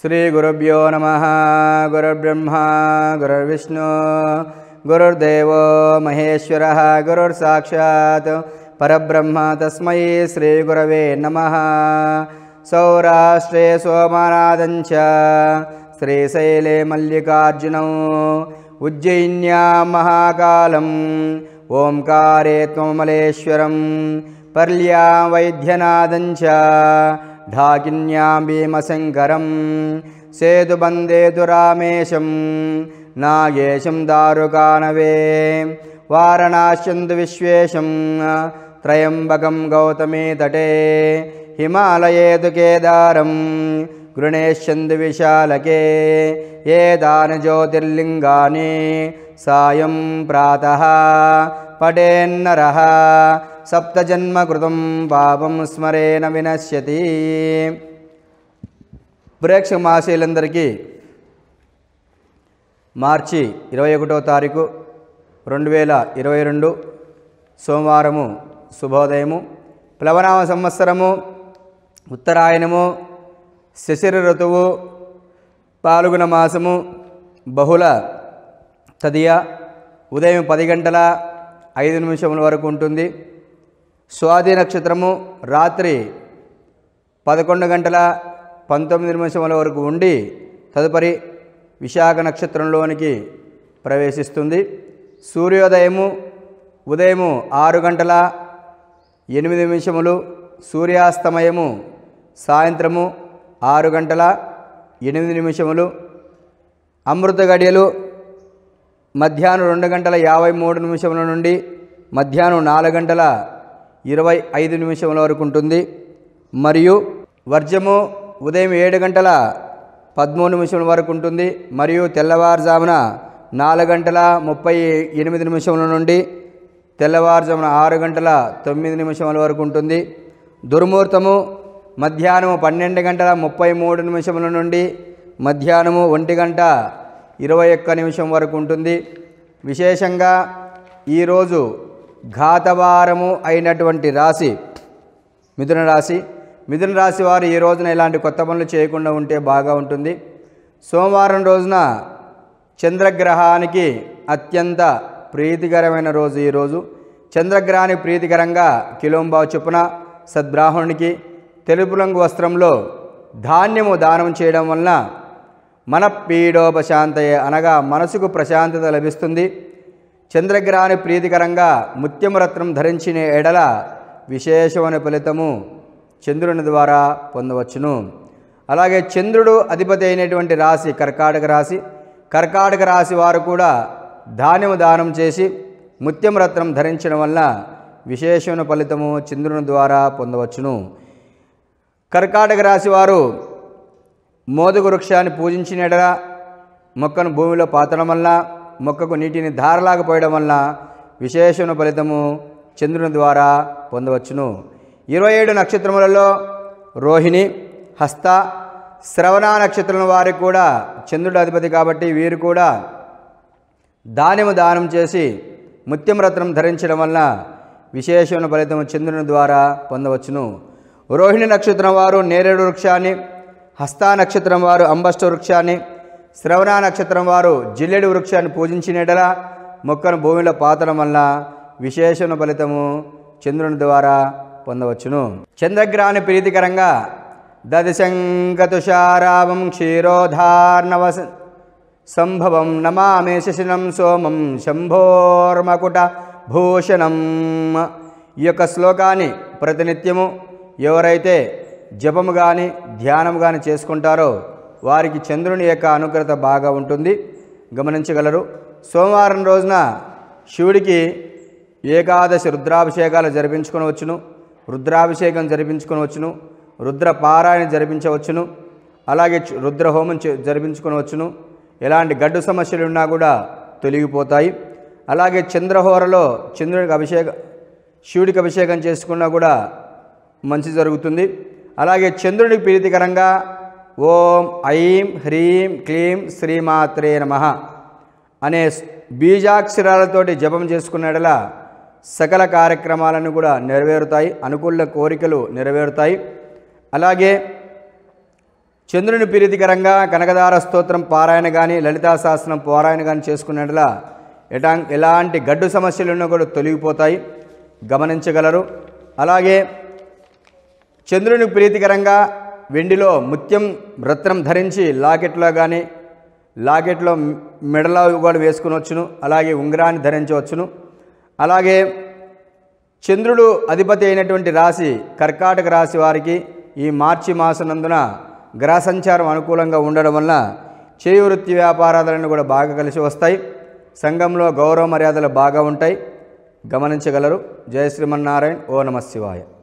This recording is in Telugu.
श्रीगुरुभ्यो नमः गुरुर्ब्रह्मा गुरुर्विष्णु गुरुर्देवो महेश्वरः गुरुर्साक्षात् परब्रह्म तस्मै श्रीगुरवे नमः सौराष्ट्रे सोमनादञ्च श्रीशैले मल्लिकार्जुनौ उज्जयिन्या महाकालम् ओङ्कारे त्वमलेश्वरं पल्यां वैद्यनादञ्च ढाकिन्यां भीमशङ्करं रामेशं नागेशं दारुकानवे वारणाश्यन्तु विश्वेशं त्र्यम्बकं गौतमे तटे हिमालये तु केदारं विशालके एतानि ज्योतिर्लिङ्गानि सायं प्रातः पटेन्नरः సప్తజన్మకృతం పాపం స్మరేణ వినశ్యతి ప్రేక్షక మహాశయులందరికీ మార్చి ఇరవై ఒకటో తారీఖు రెండు వేల ఇరవై రెండు సోమవారము శుభోదయము ప్లవనామ సంవత్సరము ఉత్తరాయణము శశిర ఋతువు పాల్గొన మాసము బహుళ తదియ ఉదయం పది గంటల ఐదు నిమిషముల వరకు ఉంటుంది స్వాతి నక్షత్రము రాత్రి పదకొండు గంటల పంతొమ్మిది నిమిషముల వరకు ఉండి తదుపరి విశాఖ నక్షత్రంలోనికి ప్రవేశిస్తుంది సూర్యోదయము ఉదయము ఆరు గంటల ఎనిమిది నిమిషములు సూర్యాస్తమయము సాయంత్రము ఆరు గంటల ఎనిమిది నిమిషములు అమృత గడియలు మధ్యాహ్నం రెండు గంటల యాభై మూడు నిమిషముల నుండి మధ్యాహ్నం నాలుగు గంటల ఇరవై ఐదు నిమిషముల వరకు ఉంటుంది మరియు వర్జము ఉదయం ఏడు గంటల పదమూడు నిమిషముల వరకు ఉంటుంది మరియు తెల్లవారుజామున నాలుగు గంటల ముప్పై ఎనిమిది నిమిషముల నుండి తెల్లవారుజామున ఆరు గంటల తొమ్మిది నిమిషముల వరకు ఉంటుంది దుర్ముహూర్తము మధ్యాహ్నము పన్నెండు గంటల ముప్పై మూడు నిమిషముల నుండి మధ్యాహ్నము ఒంటి గంట ఇరవై ఒక్క నిమిషం వరకు ఉంటుంది విశేషంగా ఈరోజు ఘాతవారము అయినటువంటి రాశి మిథున రాశి మిథున రాశి వారు ఈ రోజున ఇలాంటి కొత్త పనులు చేయకుండా ఉంటే బాగా ఉంటుంది సోమవారం రోజున చంద్రగ్రహానికి అత్యంత ప్రీతికరమైన రోజు ఈరోజు చంద్రగ్రహానికి ప్రీతికరంగా కిలోంబావు చొప్పున సద్బ్రాహ్మణునికి తెలుపు రంగు వస్త్రంలో ధాన్యము దానం చేయడం వలన మన పీడోపశాంతయే అనగా మనసుకు ప్రశాంతత లభిస్తుంది చంద్రగ్రహాన్ని ప్రీతికరంగా ముత్యమరత్నం ధరించిన ఎడల విశేషమైన ఫలితము చంద్రుని ద్వారా పొందవచ్చును అలాగే చంద్రుడు అధిపతి అయినటువంటి రాశి కర్కాటక రాశి కర్కాటక రాశి వారు కూడా ధాన్యము దానం చేసి ముత్యం రత్నం ధరించడం వల్ల విశేషమైన ఫలితము చంద్రుని ద్వారా పొందవచ్చును కర్కాటక రాశి వారు మోదుగు వృక్షాన్ని ఎడల మొక్కను భూమిలో పాతడం వల్ల మొక్కకు నీటిని ధారలాగా పోయడం వలన విశేషణ ఫలితము చంద్రుని ద్వారా పొందవచ్చును ఇరవై ఏడు నక్షత్రములలో రోహిణి హస్త శ్రవణ నక్షత్రం వారి కూడా చంద్రుడు అధిపతి కాబట్టి వీరు కూడా దానిము దానం చేసి ముత్యం రత్నం ధరించడం వలన విశేషమైన ఫలితం చంద్రుని ద్వారా పొందవచ్చును రోహిణి నక్షత్రం వారు నేరేడు వృక్షాన్ని హస్తా నక్షత్రం వారు అంబష్ట వృక్షాన్ని శ్రవణ నక్షత్రం వారు జిల్లెడు వృక్షాన్ని పూజించినడల మొక్కను భూమిలో పాతడం వల్ల విశేషణ ఫలితము చంద్రుని ద్వారా పొందవచ్చును చంద్రగ్రహణ ప్రీతికరంగా దదిశంకతుషారావం క్షీరోధార్ణవ సంభవం నమామి శశినం సోమం శంభోర్మకుట భూషణం ఈ యొక్క శ్లోకాన్ని ప్రతినిత్యము ఎవరైతే జపము కానీ ధ్యానము కానీ చేసుకుంటారో వారికి చంద్రుని యొక్క అనుగ్రత బాగా ఉంటుంది గమనించగలరు సోమవారం రోజున శివుడికి ఏకాదశి రుద్రాభిషేకాలు వచ్చును రుద్రాభిషేకం జరిపించుకొనవచ్చును రుద్ర పారాయణ జరిపించవచ్చును అలాగే రుద్రహోమం వచ్చును ఎలాంటి గడ్డు సమస్యలు ఉన్నా కూడా తొలగిపోతాయి అలాగే చంద్రహోరలో చంద్రుడికి అభిషేక శివుడికి అభిషేకం చేసుకున్నా కూడా మంచి జరుగుతుంది అలాగే చంద్రుడికి ప్రీతికరంగా ఓం ఐం హ్రీం క్లీం శ్రీమాత్రే నమ అనే బీజాక్షరాలతోటి జపం చేసుకున్నడలా సకల కార్యక్రమాలను కూడా నెరవేరుతాయి అనుకూల కోరికలు నెరవేరుతాయి అలాగే చంద్రుని ప్రీతికరంగా కనకదార స్తోత్రం పారాయణ కానీ లలితా శాస్త్రం పారాయణ కానీ చేసుకున్నట్లా ఎటా ఎలాంటి గడ్డు సమస్యలున్నా కూడా తొలగిపోతాయి గమనించగలరు అలాగే చంద్రుని ప్రీతికరంగా వెండిలో ముత్యం రత్నం ధరించి లాకెట్లో కానీ లాకెట్లో మెడలా కూడా వేసుకుని వచ్చును అలాగే ఉంగరాన్ని ధరించవచ్చును అలాగే చంద్రుడు అధిపతి అయినటువంటి రాశి కర్కాటక రాశి వారికి ఈ మార్చి మాసనందున గ్రహ సంచారం అనుకూలంగా ఉండడం వల్ల చేయి వృత్తి వ్యాపారాలను కూడా బాగా కలిసి వస్తాయి సంఘంలో గౌరవ మర్యాదలు బాగా ఉంటాయి గమనించగలరు జయ శ్రీమన్నారాయణ ఓ నమ శివాయ